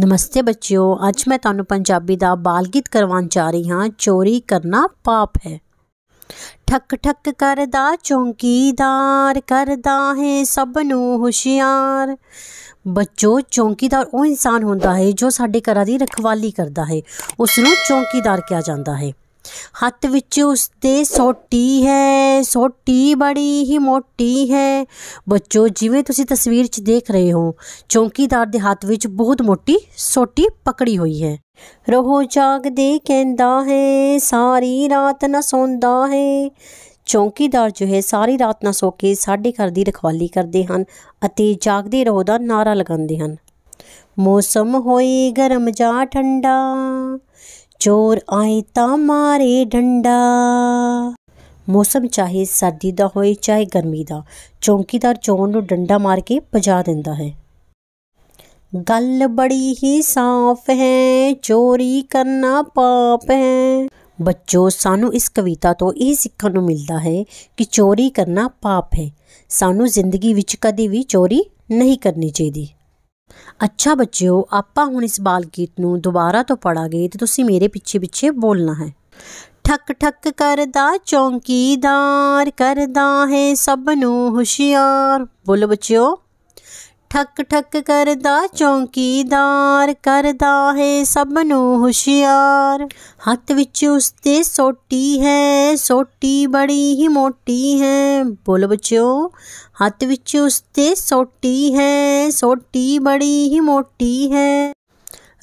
ਨਮਸਤੇ ਬੱਚਿਓ ਅੱਜ ਮੈਂ ਤੁਹਾਨੂੰ ਪੰਜਾਬੀ ਦਾ ਬਾਲ ਗੀਤ ਕਰਵਾਉਣ ਜਾ ਰਹੀ ਹਾਂ ਚੋਰੀ ਕਰਨਾ ਪਾਪ ਹੈ ਠੱਕ ਠੱਕ ਕਰਦਾ ਚੌਂਕੀਦਾਰ ਕਰਦਾ ਹੈ ਸਭ ਨੂੰ ਹੁਸ਼ਿਆਰ ਬੱਚੋ ਚੌਂਕੀਦਾਰ ਉਹ ਇਨਸਾਨ ਹੁੰਦਾ ਹੈ ਜੋ ਸਾਡੇ ਘਰਾਂ ਦੀ ਰਖਵਾਲੀ ਕਰਦਾ ਹੈ ਉਸ ਨੂੰ ਚੌਂਕੀਦਾਰ ਕਿਹਾ ਜਾਂਦਾ ਹੈ ਹੱਥ ਵਿੱਚ ਉਸਦੇ ਸੋਟੀ ਹੈ ਸੋਟੀ ਬੜੀ ਹੀ ਮੋਟੀ ਹੈ ਬੱਚੋ ਜਿਵੇਂ ਤੁਸੀਂ ਤਸਵੀਰ 'ਚ ਦੇਖ ਰਹੇ ਹੋ ਚੌਕੀਦਾਰ ਦੇ ਹੱਥ ਵਿੱਚ ਬਹੁਤ ਮੋਟੀ ਸੋਟੀ ਪਕੜੀ ਹੋਈ ਹੈ ਰਹੋ ਜਾਗਦੇ ਕਹਿੰਦਾ ਹੈ ਸਾਰੀ ਰਾਤ ਨਾ ਸੌਂਦਾ ਹੈ ਚੌਕੀਦਾਰ ਜੋ ਹੈ ਸਾਰੀ ਰਾਤ ਨਾ ਸੋ ਕੇ ਸਾਡੇ ਘਰ ਦੀ ਰਖਵਾਲੀ ਕਰਦੇ ਹਨ ਅਤੇ ਜਾਗਦੇ ਰਹੋ ਦਾ ਨਾਰਾ ਲਗਾਉਂਦੇ ਹਨ ਮੌਸਮ ਹੋਈ ਗਰਮ ਜਾਂ ਠੰਡਾ ਚੋਰ ਆਏ ਤਾਂ ਮਾਰੇ ਡੰਡਾ ਮੌਸਮ ਚਾਹੇ ਸਰਦੀ ਦਾ ਹੋਏ ਚਾਹੇ ਗਰਮੀ ਦਾ ਚੌਂਕੀਦਾਰ ਚੋਰ ਨੂੰ ਡੰਡਾ ਮਾਰ ਕੇ ਪਜਾ ਦਿੰਦਾ ਹੈ ਗੱਲ ਬੜੀ ਹੀ ਸਾਫ਼ ਹੈ ਚੋਰੀ ਕਰਨਾ ਪਾਪ ਹੈ ਬੱਚੋ ਸਾਨੂੰ ਇਸ ਕਵਿਤਾ ਤੋਂ ਇਹ ਸਿੱਖਣ ਨੂੰ ਮਿਲਦਾ ਹੈ ਕਿ ਚੋਰੀ ਕਰਨਾ ਪਾਪ ਹੈ ਸਾਨੂੰ ਜ਼ਿੰਦਗੀ ਵਿੱਚ ਕਦੇ ਵੀ ਚੋਰੀ ਨਹੀਂ ਕਰਨੀ ਚਾਹੀਦੀ ਅੱਛਾ ਬੱਚਿਓ ਆਪਾਂ ਹੁਣ ਇਸ ਬਾਲ ਗੀਤ ਨੂੰ ਦੁਬਾਰਾ ਤੋਂ ਪੜਾਂਗੇ ਤੇ ਤੁਸੀਂ ਮੇਰੇ ਪਿੱਛੇ ਪਿੱਛੇ ਬੋਲਣਾ ਹੈ ਠੱਕ ਠੱਕ ਕਰਦਾ ਚੌਂਕੀਦਾਰ ਕਰਦਾ ਹੈ ਸਭ ਨੂੰ ਹੁਸ਼ਿਆਰ ਬੋਲੋ ਬੱਚਿਓ ਠੱਕ ਠੱਕ ਕਰਦਾ ਚੌਂਕੀਦਾਰ ਕਰਦਾ ਹੈ ਸਭ ਨੂੰ ਹੁਸ਼ਿਆਰ ਹੱਥ ਵਿੱਚ ਤੇ ਸੋਟੀ ਹੈ ਸੋਟੀ ਬੜੀ ਹੀ ਮੋਟੀ ਹੈ ਬੋਲ ਬੱਚਿਓ ਹੱਥ ਵਿੱਚ ਤੇ ਸੋਟੀ ਹੈ ਸੋਟੀ ਬੜੀ ਹੀ ਮੋਟੀ ਹੈ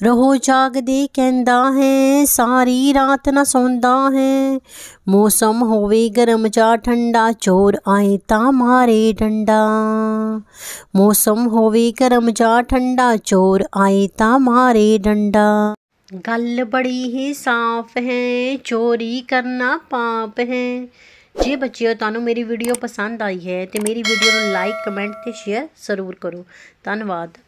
ਰਹੋ ਜਾਗਦੇ ਕਹਿੰਦਾ ਹੈ ਸਾਰੀ ਰਾਤ ਨਾ ਸੌਂਦਾ ਹੈ ਮੌਸਮ ਹੋਵੇ ਗਰਮ ਜਾਂ ਠੰਡਾ ਚੋਰ ਆਏ ਤਾਂ ਮਾਰੇ ਡੰਡਾ ਮੌਸਮ ਹੋਵੇ ਗਰਮ ਜਾਂ ਠੰਡਾ ਚੋਰ ਆਏ ਤਾਂ ਮਾਰੇ ਡੰਡਾ ਗੱਲ ਬੜੀ ਹੀ ਸਾਫ਼ ਹੈ ਚੋਰੀ ਕਰਨਾ ਪਾਪ ਹੈ ਜੇ ਬੱਚਿਓ ਤੁਹਾਨੂੰ ਮੇਰੀ ਵੀਡੀਓ ਪਸੰਦ ਆਈ ਹੈ ਤੇ ਮੇਰੀ ਵੀਡੀਓ ਨੂੰ ਲਾਈਕ ਕਮੈਂਟ ਤੇ ਸ਼ੇਅਰ ਜ਼ਰੂਰ ਕਰੋ ਧੰਨਵਾਦ